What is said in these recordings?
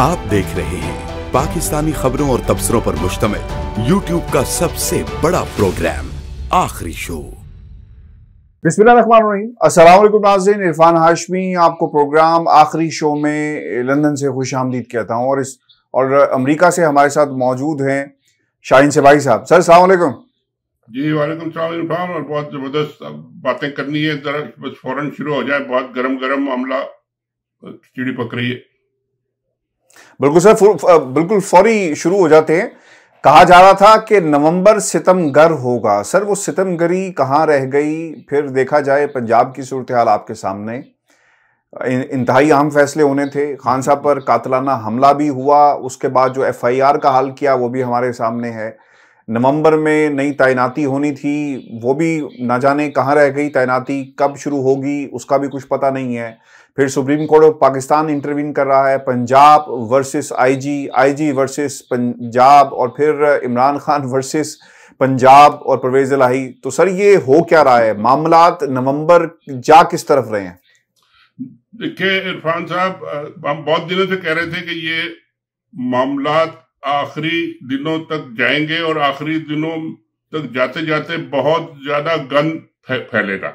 आप देख रहे हैं पाकिस्तानी खबरों और तबसरों पर मुश्तमिल यूट्यूब का सबसे बड़ा प्रोग्राम आखिरी शो नाजिन इरफान हाशमी आपको प्रोग्राम आखिरी शो में लंदन से खुश आमदीद कहता हूँ और इस और अमेरिका से हमारे साथ मौजूद हैं शाहिन भाई साहब सर सलामकुम जी वालेकुम सलाम और बहुत ज़बरदस्त बातें करनी है ज़रा बस फौरन शुरू हो जाए बहुत गरम गरम मामला चिड़ी पक रही है बिल्कुल सर बिल्कुल फौरी शुरू हो जाते हैं कहा जा रहा था कि नवंबर सितमगर होगा सर वो सितमगरी कहाँ रह गई फिर देखा जाए पंजाब की सूरत हाल आपके सामने इंतहाई अहम फैसले होने थे खान साहब पर कातलाना हमला भी हुआ उसके बाद जो एफआईआर का हाल किया वो भी हमारे सामने है नवंबर में नई तैनाती होनी थी वो भी ना जाने कहाँ रह गई तैनाती कब शुरू होगी उसका भी कुछ पता नहीं है फिर Supreme Court of Pakistan intervene कर रहा है Punjab versus IG IG versus Punjab और फिर इमरान खान वर्सेस पंजाब और परवेज लाही तो सर ये हो क्या रहा है मामला नवंबर जा किस तरफ रहे हैं देखिए इरफान साहब हम बहुत दिनों से कह रहे थे कि ये मामला आखिरी दिनों तक जाएंगे और आखिरी दिनों तक जाते जाते बहुत ज्यादा गन फैलेगा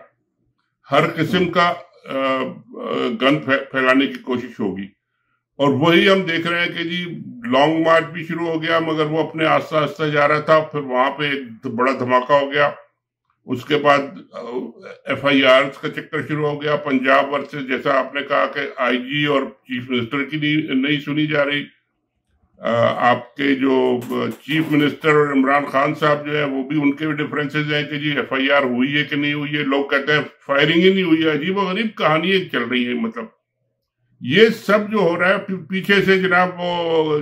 हर किस्म का गन फैलाने की कोशिश होगी और वही हम देख रहे हैं कि जी लॉन्ग मार्च भी शुरू हो गया मगर वो अपने आस्ता आस्ता जा रहा था फिर वहां पे एक बड़ा धमाका हो गया उसके बाद एफ आई आर का चक्कर शुरू हो गया पंजाब वर्सेस जैसा आपने कहा कि आईजी और चीफ मिनिस्टर की नहीं सुनी जा रही आपके जो चीफ मिनिस्टर इमरान खान साहब जो है वो भी उनके भी डिफरेंसेस हैं कि जी एफआईआर हुई है कि नहीं हुई है लोग कहते हैं फायरिंग ही नहीं हुई है अजीब गरीब कहानियां चल रही है मतलब ये सब जो हो रहा है पीछे से जनाब वो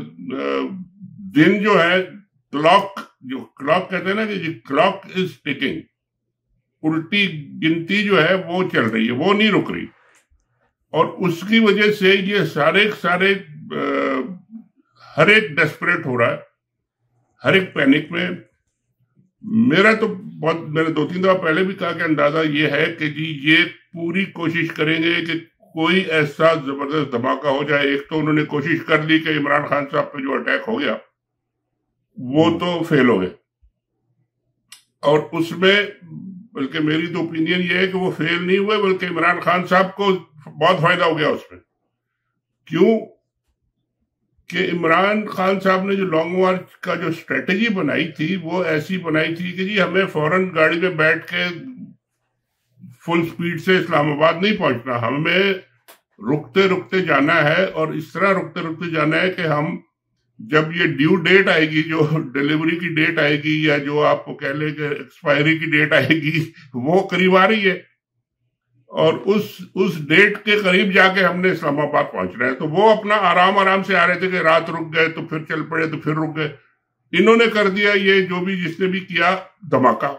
दिन जो है क्लॉक जो क्लॉक कहते हैं ना कि जी क्लॉक इज टिकिंग उल्टी गिनती जो है वो चल रही है वो नहीं रुक रही और उसकी वजह से ये सारे सारे आ, हर एक डेस्परेट हो रहा है हर एक पैनिक में मेरा तो बहुत मैंने दो तीन दफा पहले भी कहा कि अंदाजा ये है कि जी ये पूरी कोशिश करेंगे कि कोई ऐसा जबरदस्त धमाका हो जाए एक तो उन्होंने कोशिश कर ली कि इमरान खान साहब पे जो अटैक हो गया वो तो फेल हो गए और उसमें बल्कि मेरी तो ओपिनियन ये है कि वो फेल नहीं हुए बल्कि इमरान खान साहब को बहुत फायदा हो गया उसमें क्यों कि इमरान खान साहब ने जो लॉन्ग मार्च का जो स्ट्रेटेजी बनाई थी वो ऐसी बनाई थी कि जी हमें फौरन गाड़ी में बैठ के फुल स्पीड से इस्लामाबाद नहीं पहुंचना हमें रुकते रुकते जाना है और इस तरह रुकते रुकते जाना है कि हम जब ये ड्यू डेट आएगी जो डिलीवरी की डेट आएगी या जो आप कह लें कि एक्सपायरी की डेट आएगी वो करीब आ रही है और उस उस डेट के करीब जाके हमने इस्लामाबाद पहुंचना है तो वो अपना आराम आराम से आ रहे थे कि रात रुक गए तो फिर चल पड़े तो फिर रुक गए इन्होंने कर दिया ये जो भी जिसने भी किया धमाका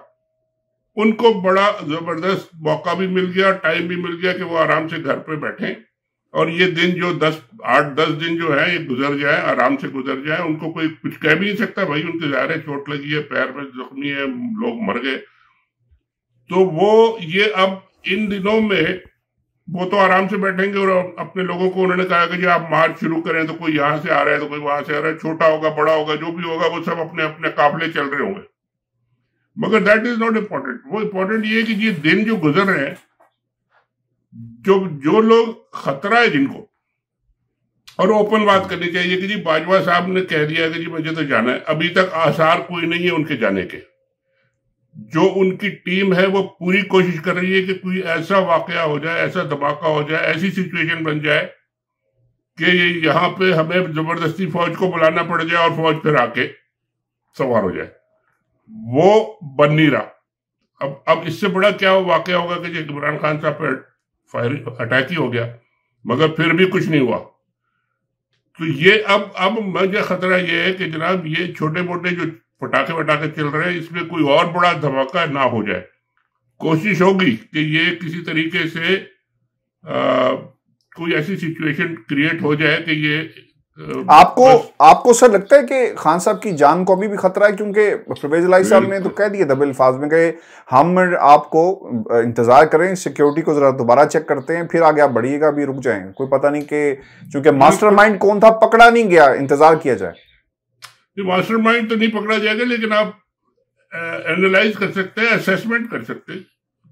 उनको बड़ा जबरदस्त मौका भी मिल गया टाइम भी मिल गया कि वो आराम से घर पे बैठे और ये दिन जो दस आठ दस दिन जो है ये गुजर जाए आराम से गुजर जाए उनको कोई कुछ कह भी नहीं सकता भाई उनके जाहिर चोट लगी है पैर में जख्मी है लोग मर गए तो वो ये अब इन दिनों में वो तो आराम से बैठेंगे और अपने लोगों को उन्होंने कहा कि जी आप मार्च शुरू करें तो कोई यहां से आ रहा है तो कोई वहां से आ रहा है छोटा होगा बड़ा होगा जो भी होगा वो सब अपने अपने काफले चल रहे होंगे मगर दैट इज नॉट इम्पोर्टेंट वो इम्पोर्टेंट ये कि ये दिन जो गुजर रहे हैं जो जो लोग खतरा है जिनको और ओपन बात करनी चाहिए कि जी बाजवा साहब ने कह दिया कि जी मुझे तो जाना है अभी तक आसार कोई नहीं है उनके जाने के जो उनकी टीम है वो पूरी कोशिश कर रही है कि कोई ऐसा वाकया हो जाए ऐसा धमाका हो जाए ऐसी सिचुएशन बन जाए कि यहाँ पे हमें जबरदस्ती फौज को बुलाना पड़ जाए और फौज फिर आके सवार हो जाए वो बन नहीं रहा अब अब इससे बड़ा क्या वाकया होगा कि इमरान खान साहब पर फायर अटैक ही हो गया मगर फिर भी कुछ नहीं हुआ तो ये अब अब मुझे खतरा ये है कि जनाब ये छोटे मोटे जो पटाखे वटाखे चल रहे हैं इसमें कोई और बड़ा धमाका ना हो जाए कोशिश होगी कि ये किसी तरीके से आ, कोई ऐसी सिचुएशन क्रिएट हो जाए कि ये आपको आपको सर लगता है कि खान साहब की जान को अभी भी खतरा है क्योंकि परवेज लाई साहब ने तो कह दिया दबे अल्फाज में कहे हम आपको इंतजार करें सिक्योरिटी को जरा दोबारा चेक करते हैं फिर आगे आप बढ़िएगा भी रुक जाएंगे कोई पता नहीं कि चूंकि मास्टरमाइंड कौन था पकड़ा नहीं गया इंतजार किया जाए मास्टरमाइंड तो नहीं पकड़ा जाएगा लेकिन आप एनालाइज कर सकते हैं असेसमेंट कर सकते हैं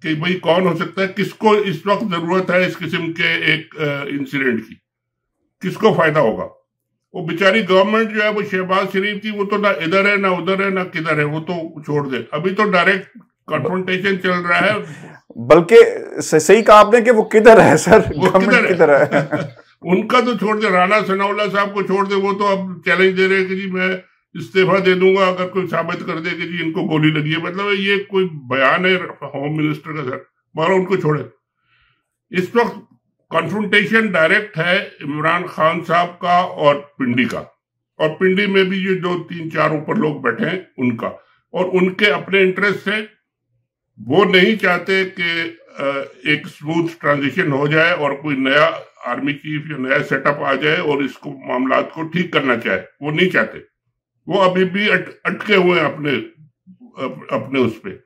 कि भाई कौन हो सकता है किसको इस वक्त जरूरत है इस किस्म के एक इंसिडेंट की किसको फायदा होगा वो बेचारी गवर्नमेंट जो है वो शहबाज शरीफ की वो तो ना इधर है ना उधर है ना किधर है वो तो छोड़ दे अभी तो डायरेक्ट कॉन्फ्रोंटेशन चल रहा है बल्कि सही कहा आपने कि वो किधर है सर वो किधर है, है? उनका तो छोड़ दे राणा सनाउल्ला साहब को छोड़ दे वो तो अब चैलेंज दे रहे हैं कि जी मैं इस्तीफा दे दूंगा अगर कोई साबित कर दे कि जी इनको गोली लगी है मतलब ये कोई बयान है होम मिनिस्टर का सर मारो उनको छोड़े इस वक्त कॉन्फ्रोंटेशन डायरेक्ट है इमरान खान साहब का और पिंडी का और पिंडी में भी ये जो तीन चार ऊपर लोग बैठे हैं उनका और उनके अपने इंटरेस्ट से वो नहीं चाहते कि एक स्मूथ ट्रांजिशन हो जाए और कोई नया आर्मी चीफ या नया सेटअप आ जाए और इसको मामला को ठीक करना चाहे वो नहीं चाहते वो अभी भी अट, अटके हुए हैं अपने अप, अपने उस पर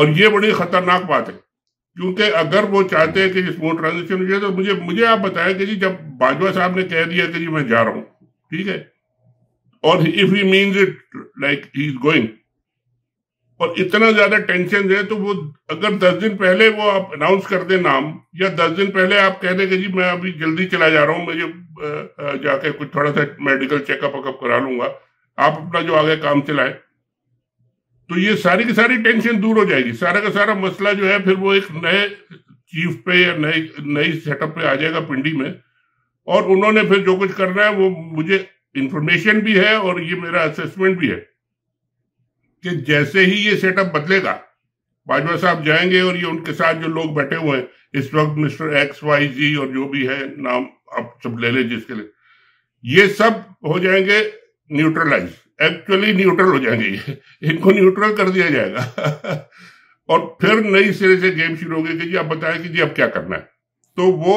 और ये बड़ी खतरनाक बात है क्योंकि अगर वो चाहते हैं कि वो ट्रांजेक्शन हो जाए तो मुझे मुझे आप बताएं कि जी जब बाजवा साहब ने कह दिया कि जी मैं जा रहा हूं ठीक है और if he means it like he is going और इतना ज्यादा टेंशन है तो वो अगर दस दिन पहले वो आप अनाउंस कर दे नाम या दस दिन पहले आप कह दें कि जी मैं अभी जल्दी चला जा रहा हूँ मुझे जाके कुछ थोड़ा सा मेडिकल चेकअप वेकअप करा लूंगा आप अपना जो आगे काम चलाए तो ये सारी की सारी टेंशन दूर हो जाएगी सारा का सारा मसला जो है फिर वो एक नए चीफ पे या नए नई सेटअप पे आ जाएगा पिंडी में और उन्होंने फिर जो कुछ करना है वो मुझे इंफॉर्मेशन भी है और ये मेरा असेसमेंट भी है कि जैसे ही ये सेटअप बदलेगा बाजवा साहब जाएंगे और ये उनके साथ जो लोग बैठे हुए हैं इस वक्त मिस्टर एक्स वाई जी और जो भी है नाम आप सब ले लें जिसके लिए ये सब हो जाएंगे न्यूट्रलाइज एक्चुअली न्यूट्रल हो जाएंगे इनको न्यूट्रल कर दिया जाएगा और फिर नई सिरे से गेम शुरू होगी कि जी आप बताएं कि जी अब क्या करना है तो वो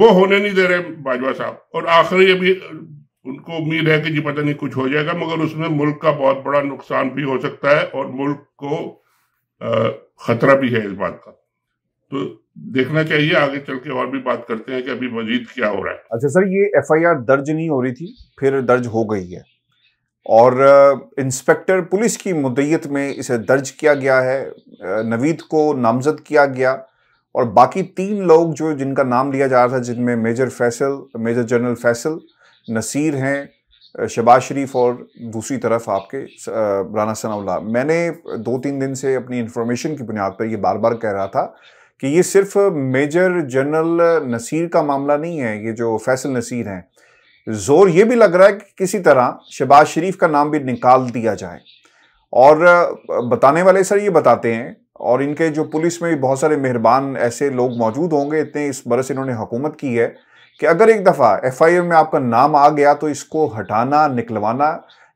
वो होने नहीं दे रहे बाजवा साहब और आखिरी अभी उनको उम्मीद है कि जी पता नहीं कुछ हो जाएगा मगर उसमें मुल्क का बहुत बड़ा नुकसान भी हो सकता है और मुल्क को खतरा भी है इस बात का तो देखना चाहिए आगे चल के और भी बात करते हैं कि अभी मजीद क्या हो रहा है अच्छा सर ये एफ दर्ज नहीं हो रही थी फिर दर्ज हो गई है और इंस्पेक्टर पुलिस की मुदैत में इसे दर्ज किया गया है नवीद को नामजद किया गया और बाकी तीन लोग जो जिनका नाम लिया जा रहा था जिनमें major Faisal major general Faisal Naseer हैं शबाज शरीफ और दूसरी तरफ आपके राना सनाउल्ला मैंने दो तीन दिन से अपनी इन्फॉर्मेशन की बुनियाद पर ये बार बार कह रहा था कि ये सिर्फ मेजर जनरल नसीर का मामला नहीं है ये जो फैसल नसीर हैं जोर ये भी लग रहा है कि किसी तरह शबाज शरीफ का नाम भी निकाल दिया जाए और बताने वाले सर ये बताते हैं और इनके जो पुलिस में भी बहुत सारे मेहरबान ऐसे लोग मौजूद होंगे इतने इस बरस इन्होंने हुकूमत की है कि अगर एक दफ़ा एफ में आपका नाम आ गया तो इसको हटाना निकलवाना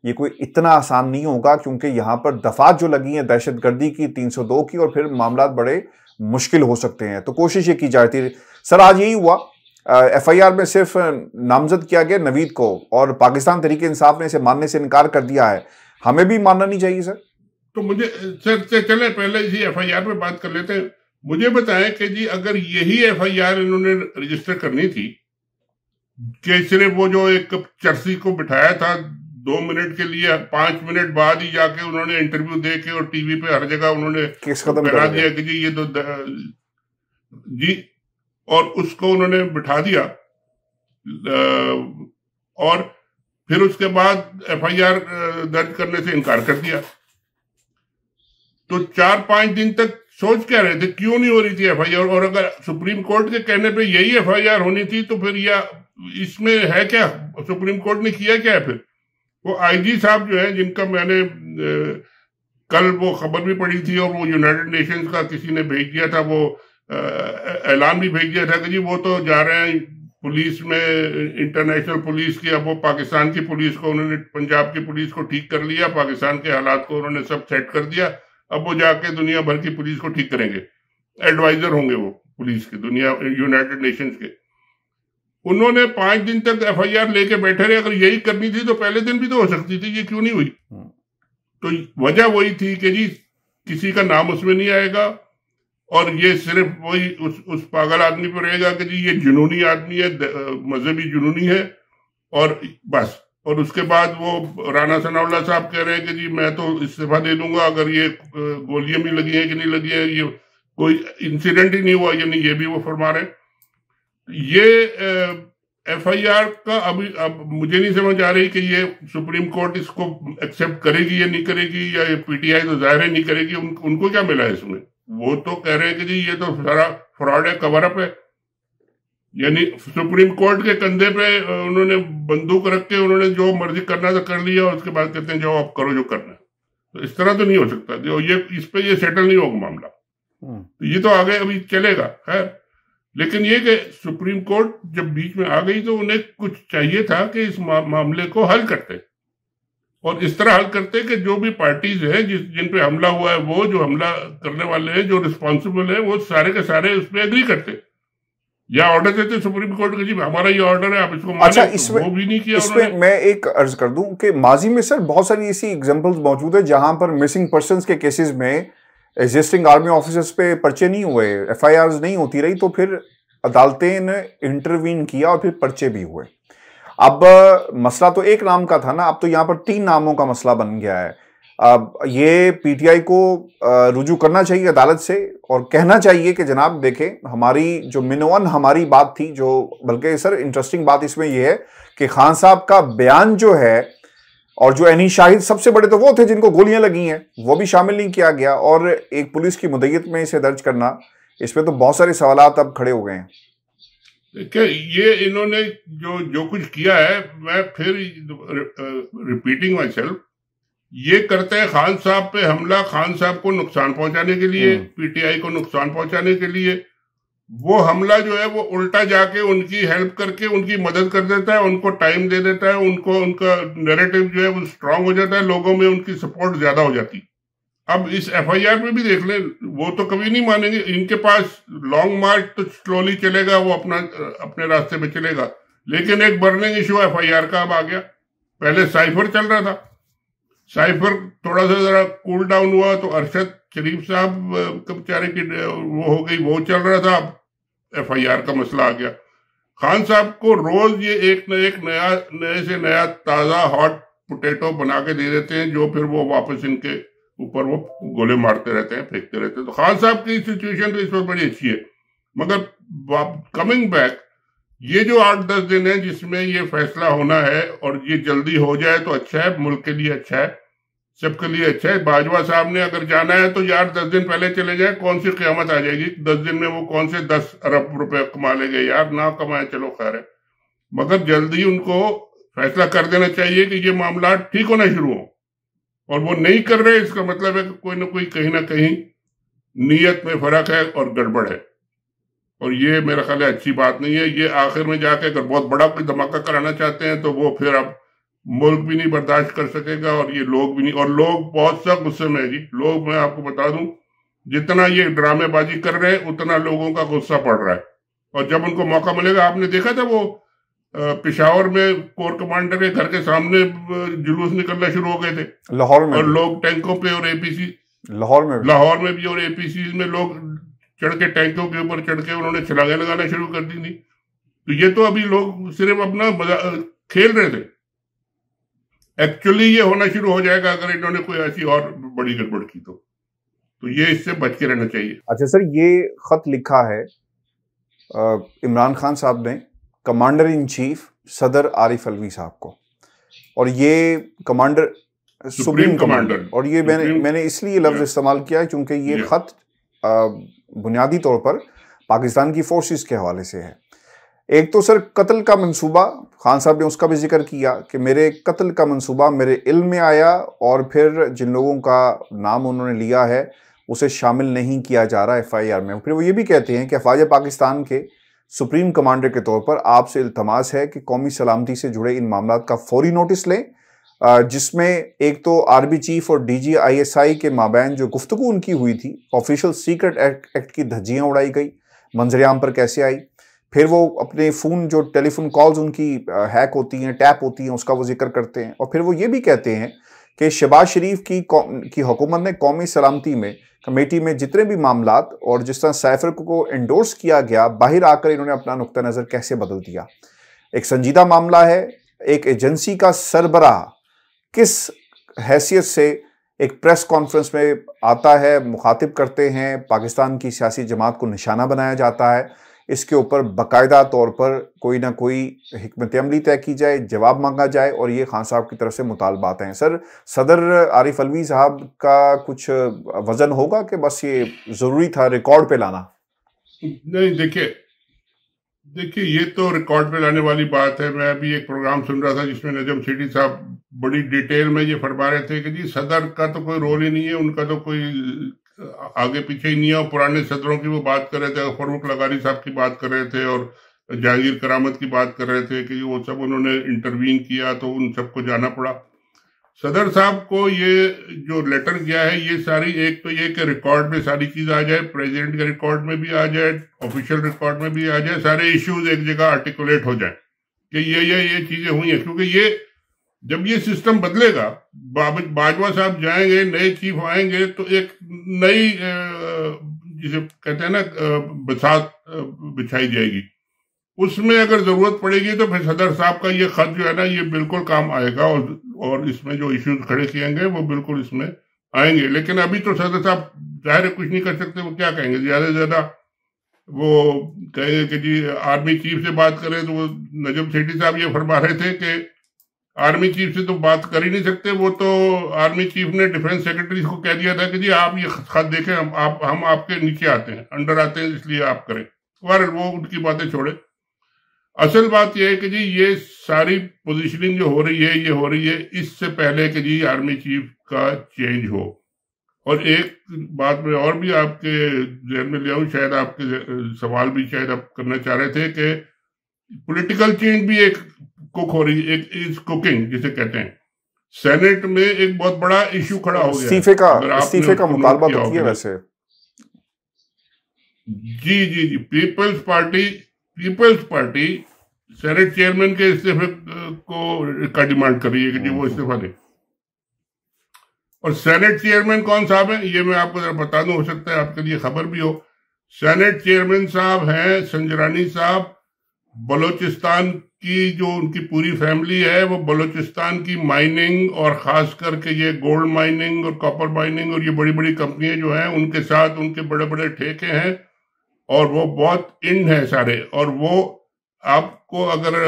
ये कोई इतना आसान नहीं होगा क्योंकि यहाँ पर दफात जो लगी हैं दहशतगर्दी की 302 की और फिर मामला बड़े मुश्किल हो सकते हैं तो कोशिश ये की जाती है सर आज यही हुआ एफ आई आर में सिर्फ नामजद किया गया नवीद को और पाकिस्तान तरीके इंसाफ ने इसे मानने से इनकार कर दिया है हमें भी मानना नहीं चाहिए सर तो मुझे सर से चले पहले इसी एफ आई आर में बात कर लेते हैं मुझे बताएं कि जी अगर यही एफ आई आर इन्होंने रजिस्टर करनी थी कि सिर्फ वो जो एक चर्सी को बिठाया था दो मिनट के लिए पांच मिनट बाद ही जाके उन्होंने इंटरव्यू दे के और टीवी पे हर जगह उन्होंने बना दिया कि जी ये तो जी और उसको उन्होंने बिठा दिया और फिर उसके बाद एफआईआर दर्ज करने से इनकार कर दिया तो चार पांच दिन तक सोच क्या रहे थे क्यों नहीं हो रही थी एफआईआर और अगर सुप्रीम कोर्ट के कहने पे यही एफआईआर होनी थी तो फिर यह इसमें है क्या सुप्रीम कोर्ट ने किया क्या है फिर वो आईजी साहब जो है जिनका मैंने कल वो खबर भी पड़ी थी और वो यूनाइटेड नेशंस का किसी ने भेज दिया था वो ऐलान भी भेज दिया था कि जी वो तो जा रहे हैं पुलिस में इंटरनेशनल पुलिस की अब वो पाकिस्तान की पुलिस को उन्होंने पंजाब की पुलिस को ठीक कर लिया पाकिस्तान के हालात को उन्होंने सब सेट कर दिया अब वो जाके दुनिया भर की पुलिस को ठीक करेंगे एडवाइजर होंगे वो पुलिस के दुनिया यूनाइटेड नेशंस के उन्होंने पांच दिन तक आर लेके बैठे रहे अगर यही करनी थी तो पहले दिन भी तो हो सकती थी ये क्यों नहीं हुई हम्म। तो वजह वही थी कि जी किसी का नाम उसमें नहीं आएगा और ये सिर्फ वही उस उस पागल आदमी पर रहेगा कि जी ये जुनूनी आदमी है मजहबी जुनूनी है और बस और उसके बाद वो राना सनावला साहब कह रहे हैं कि जी मैं तो इस्तीफा दे दूंगा अगर ये गोलियां भी लगी हैं कि नहीं लगी है ये कोई इंसिडेंट ही नहीं हुआ यानी ये भी वो फरमा रहे हैं ये एफआईआर का अभी अब मुझे नहीं समझ आ रही कि ये सुप्रीम कोर्ट इसको एक्सेप्ट करेगी या नहीं करेगी या पीटीआई तो जाहिर है नहीं करेगी उन, उनको क्या मिला है इसमें वो तो कह रहे हैं कि जी ये तो सारा फ्रॉड है कवरअप है यानी सुप्रीम कोर्ट के कंधे पे उन्होंने बंदूक रख के उन्होंने जो मर्जी करना था कर लिया और उसके बाद कहते हैं जो आप करो जो करना तो इस तरह तो नहीं हो सकता जो ये इस पे ये सेटल नहीं होगा मामला तो ये तो आगे अभी चलेगा खैर लेकिन ये कि सुप्रीम कोर्ट जब बीच में आ गई तो उन्हें कुछ चाहिए था कि इस मामले को हल करते और इस तरह हल करते कि जो भी पार्टीज हैं जिस जिन पे हमला हुआ है वो जो हमला करने वाले हैं जो रिस्पॉन्सिबल हैं वो सारे के सारे उस पर एग्री करते या ऑर्डर देते सुप्रीम कोर्ट के जी हमारा ये ऑर्डर है आप इसको अच्छा, तो इस वो भी नहीं किया इसमें मैं एक अर्ज कर दूं कि माजी में सर बहुत सारी ऐसी एग्जांपल्स मौजूद है जहां पर मिसिंग पर्सन के केसेस में एग्जिस्टिंग आर्मी ऑफिसर्स पे पर्चे नहीं हुए एफ नहीं होती रही तो फिर अदालतें ने इंटरवीन किया और फिर पर्चे भी हुए अब मसला तो एक नाम का था ना अब तो यहाँ पर तीन नामों का मसला बन गया है अब ये पीटीआई को रुजू करना चाहिए अदालत से और कहना चाहिए कि जनाब देखें हमारी जो मिनवन हमारी बात थी जो बल्कि सर इंटरेस्टिंग बात इसमें यह है कि खान साहब का बयान जो है और जो एनी शाहिद सबसे बड़े तो वो थे जिनको गोलियां लगी हैं वो भी शामिल नहीं किया गया और एक पुलिस की मुदयत में इसे दर्ज करना इस पर तो बहुत सारे सवाल अब खड़े हो गए हैं देखिए ये इन्होंने जो जो कुछ किया है मैं फिर रिपीटिंग माई सेल्फ ये करते हैं खान साहब पे हमला खान साहब को नुकसान पहुंचाने के लिए हम्म। पीटीआई को नुकसान पहुंचाने के लिए वो हमला जो है वो उल्टा जाके उनकी हेल्प करके उनकी मदद कर देता है उनको टाइम दे देता है उनको उनका नैरेटिव जो है वो स्ट्रांग हो जाता है लोगों में उनकी सपोर्ट ज्यादा हो जाती अब इस एफआईआर में भी देख ले वो तो कभी नहीं मानेंगे इनके पास लॉन्ग मार्च तो स्लोली चलेगा वो अपना अपने रास्ते में चलेगा लेकिन एक बर्निंग इशू एफ का अब आ गया पहले साइफर चल रहा था साइफर थोड़ा सा जरा कूल डाउन हुआ तो अरशद शरीफ साहब बेचारे की वो हो गई वो चल रहा था अब एफआईआर का मसला आ गया खान साहब को रोज ये एक न एक नया नए से नया ताजा हॉट पोटैटो बना के दे देते हैं जो फिर वो वापस इनके ऊपर वो गोले मारते रहते हैं फेंकते रहते हैं तो खान साहब की सिचुएशन तो इस पर बड़ी अच्छी है मगर कमिंग बैक ये जो आठ दस दिन है जिसमें ये फैसला होना है और ये जल्दी हो जाए तो अच्छा है मुल्क के लिए अच्छा है सबके लिए अच्छा है बाजवा साहब ने अगर जाना है तो यार दस दिन पहले चले जाए कौन सी क्यामत आ जाएगी दस दिन में वो कौन से दस अरब रुपए कमा लेंगे यार ना कमाए चलो खैर है मगर जल्दी उनको फैसला कर देना चाहिए कि ये मामला ठीक होना शुरू हो और वो नहीं कर रहे इसका मतलब है कि कोई ना कोई कहीं ना कहीं नीयत में फर्क है और गड़बड़ है और ये मेरा ख्याल है अच्छी बात नहीं है ये आखिर में जाके अगर बहुत बड़ा कोई धमाका कराना चाहते हैं तो वो फिर अब मुल्क भी नहीं बर्दाश्त कर सकेगा और ये लोग भी नहीं और लोग बहुत सा गुस्से में है जी लोग मैं आपको बता दूं जितना ये ड्रामेबाजी कर रहे हैं उतना लोगों का गुस्सा पड़ रहा है और जब उनको मौका मिलेगा आपने देखा था वो पिशावर में कोर कमांडर के घर के सामने जुलूस निकलना शुरू हो गए थे लाहौर में और लोग टैंकों पे और एपीसी लाहौर में लाहौर में भी और एपीसी में लोग चढ़ के टैंकों के ऊपर चढ़ के उन्होंने छलांगे लगाना शुरू कर दी थी तो ये तो अभी लोग सिर्फ अपना खेल रहे थे एक्चुअली ये होना शुरू हो जाएगा अगर इन्होंने कोई ऐसी और बड़ी गड़बड़ की तो तो ये इससे बच के रहना चाहिए अच्छा सर ये खत लिखा है इमरान खान साहब ने कमांडर इन चीफ सदर आरिफ अलवी साहब को और ये कमांडर सुप्रीम कमांडर और ये मैंने मैंने इसलिए लफ्ज इस्तेमाल किया क्योंकि ये खत बुनियादी तौर पर पाकिस्तान की फोर्सेस के हवाले से है एक तो सर कत्ल का मंसूबा खान साहब ने उसका भी जिक्र किया कि मेरे कत्ल का मंसूबा मेरे इल्म में आया और फिर जिन लोगों का नाम उन्होंने लिया है उसे शामिल नहीं किया जा रहा एफआईआर में फिर वो ये भी कहते हैं कि अफवाज पाकिस्तान के सुप्रीम कमांडर के तौर पर आपसे इल्तमास है कि कौमी सलामती से जुड़े इन मामला का फौरी नोटिस लें जिसमें एक तो आर्मी चीफ और आई के माबैन जो गुफ्तु उनकी हुई थी ऑफिशियल सीक्रेट एक्ट, एक्ट की धज्जियाँ उड़ाई गई मंजरियाम पर कैसे आई फिर वो अपने फ़ोन जो टेलीफोन कॉल्स उनकी हैक होती हैं टैप होती हैं उसका वो जिक्र करते हैं और फिर वो ये भी कहते हैं कि शहबाज शरीफ की की हुकूमत ने कौमी सलामती में कमेटी में जितने भी मामला और जिस तरह सैफर को इंडोर्स किया गया बाहर आकर इन्होंने अपना नुक़ः नज़र कैसे बदल दिया एक संजीदा मामला है एक एजेंसी का सरबराह किस हैसियत से एक प्रेस कॉन्फ्रेंस में आता है मुखातिब करते हैं पाकिस्तान की सियासी जमात को निशाना बनाया जाता है इसके ऊपर बाकायदा तौर पर कोई ना कोई हमत अमली तय की जाए जवाब मांगा जाए और ये खान साहब की तरफ से मुतालबात हैं सर सदर आरिफ अलवी साहब का कुछ वजन होगा कि बस ये ज़रूरी था रिकॉर्ड पे लाना नहीं देखिए देखिए ये तो रिकॉर्ड पे लाने वाली बात है मैं अभी एक प्रोग्राम सुन रहा था जिसमें नजम सिटी साहब बड़ी डिटेल में ये फरमा रहे थे कि जी सदर का तो कोई रोल ही नहीं है उनका तो कोई आगे पीछे ही नहीं है और पुराने सदरों की वो बात कर रहे थे फरूख लगारी साहब की बात कर रहे थे और जहांगीर करामत की बात कर रहे थे कि वो सब उन्होंने इंटरवीन किया तो उन सबको जाना पड़ा सदर साहब को ये जो लेटर गया है ये सारी एक तो ये कि रिकॉर्ड में सारी चीज आ जाए प्रेसिडेंट के रिकॉर्ड में भी आ जाए ऑफिशियल रिकॉर्ड में भी आ जाए सारे इश्यूज एक जगह आर्टिकुलेट हो जाए कि ये ये ये चीजें हुई हैं क्योंकि ये जब ये सिस्टम बदलेगा बाजवा साहब जाएंगे नए चीफ आएंगे तो एक नई जिसे कहते हैं ना बसात बिछाई जाएगी उसमें अगर जरूरत पड़ेगी तो फिर सदर साहब का ये खत जो है ना ये बिल्कुल काम आएगा और और इसमें जो इश्यूज खड़े किए गए वो बिल्कुल इसमें आएंगे लेकिन अभी तो सदर साहब जाहिर है कुछ नहीं कर सकते वो क्या कहेंगे ज्यादा से ज्यादा वो कहेंगे कि जी आर्मी चीफ से बात करें तो वो नजम सेठी साहब ये फरमा रहे थे कि आर्मी चीफ से तो बात कर ही नहीं सकते वो तो आर्मी चीफ ने डिफेंस सेक्रेटरी को कह दिया था कि जी आप ये खत देखें हम आप हम आपके नीचे आते हैं अंडर आते हैं इसलिए आप करें और वो उनकी बातें छोड़े असल बात यह है कि जी ये सारी पोजीशनिंग जो हो रही है ये हो रही है इससे पहले कि जी आर्मी चीफ का चेंज हो और एक बात में और भी आपके जहन में ले शायद आपके सवाल भी शायद आप करना चाह रहे थे कि पॉलिटिकल चेंज भी एक कुक कुखोरी एक इज कुकिंग जिसे कहते हैं सेनेट में एक बहुत बड़ा इश्यू खड़ा हो गया इस्तीफे का इस्तीफे का मुतालबा तो किया वैसे जी जी जी Peoples Party Peoples Party Senate chairman के इस्तीफे को का डिमांड कर रही है कि जी वो हम्म, हम्म। इस्तीफा दे और सेनेट चेयरमैन कौन साहब है ये मैं आपको जरा बता दू हो सकता है आपके लिए खबर भी हो सेनेट चेयरमैन साहब हैं संजरानी साहब बलोचिस्तान कि जो उनकी पूरी फैमिली है वो बलूचिस्तान की माइनिंग और ख़ास करके ये गोल्ड माइनिंग और कॉपर माइनिंग और ये बड़ी बड़ी कंपनियां जो हैं उनके साथ उनके बड़े बड़े ठेके हैं और वो बहुत इंड हैं सारे और वो आपको अगर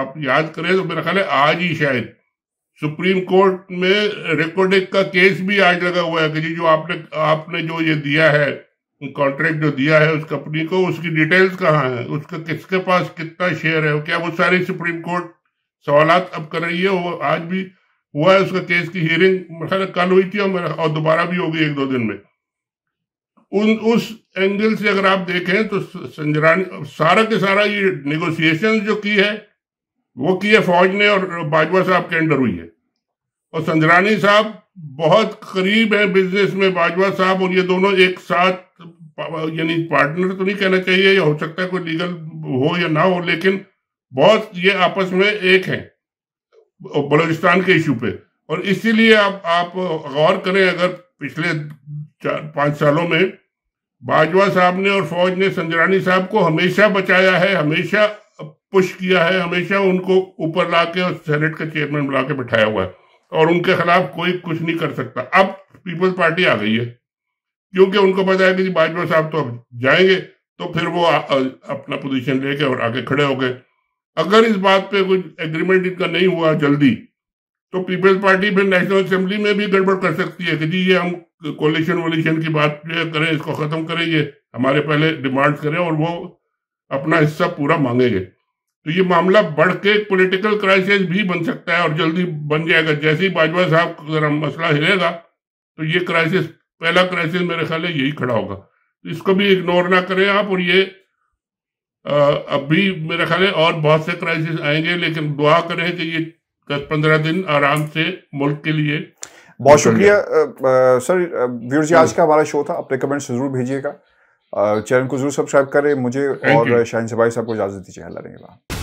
आप याद करें तो मेरा ख्याल है आज ही शायद सुप्रीम कोर्ट में रिकॉर्डिंग का केस भी आज लगा हुआ है कि जी जो आपने आपने जो ये दिया है कॉन्ट्रैक्ट तो जो दिया है उस कंपनी को उसकी डिटेल्स कहाँ है उसका किसके पास कितना शेयर है क्या वो सारी सुप्रीम कोर्ट सवाल अब कर रही है वो आज भी हुआ है उसका केस की हियरिंग कल हुई थी और दोबारा भी होगी एक दो दिन में उन उस एंगल से अगर आप देखें तो संजरानी सारा के सारा ये नेगोशिएशन जो की है वो की है फौज ने और बाजवा साहब के अंडर हुई है और संजरानी साहब बहुत करीब है बिजनेस में बाजवा साहब और ये दोनों एक साथ यानी पार्टनर तो नहीं कहना चाहिए या हो सकता है कोई लीगल हो या ना हो लेकिन बहुत ये आपस में एक है बलोचिस्तान के इशू पे और इसीलिए आप आप गौर करें अगर पिछले चार पांच सालों में बाजवा साहब ने और फौज ने संजरानी साहब को हमेशा बचाया है हमेशा पुश किया है हमेशा उनको ऊपर ला और सेनेट का चेयरमैन बुला के बैठाया हुआ है और उनके खिलाफ कोई कुछ नहीं कर सकता अब पीपल्स पार्टी आ गई है क्योंकि उनको पता है कि बाजवा साहब तो अब जाएंगे तो फिर वो आ, आ, अपना पोजीशन लेके और आगे खड़े हो गए अगर इस बात पे कोई एग्रीमेंट इनका नहीं हुआ जल्दी तो पीपल्स पार्टी फिर नेशनल असेंबली में भी गड़बड़ कर सकती है कि जी ये हम कोलिशन वोलिशन की बात करें इसको खत्म करें ये हमारे पहले डिमांड करें और वो अपना हिस्सा पूरा मांगेंगे तो ये मामला बढ़ के पोलिटिकल क्राइसिस भी बन सकता है और जल्दी बन जाएगा जैसे ही बाजवा साहब अगर मसला हिलेगा तो ये क्राइसिस पहला क्राइसिस मेरे ख्याल है यही खड़ा होगा तो इसको भी इग्नोर ना करें आप और ये आ, अब भी मेरा ख्याल है और बहुत से क्राइसिस आएंगे लेकिन दुआ करें कि ये दस पंद्रह दिन आराम से मुल्क के लिए बहुत शुक्रिया सर व्यूर जी आज का हमारा शो था अपने कमेंट्स जरूर भेजिएगा चैनल को जरूर सब्सक्राइब करें मुझे और शाहिन सबाई साहब को इजाजत दीजिए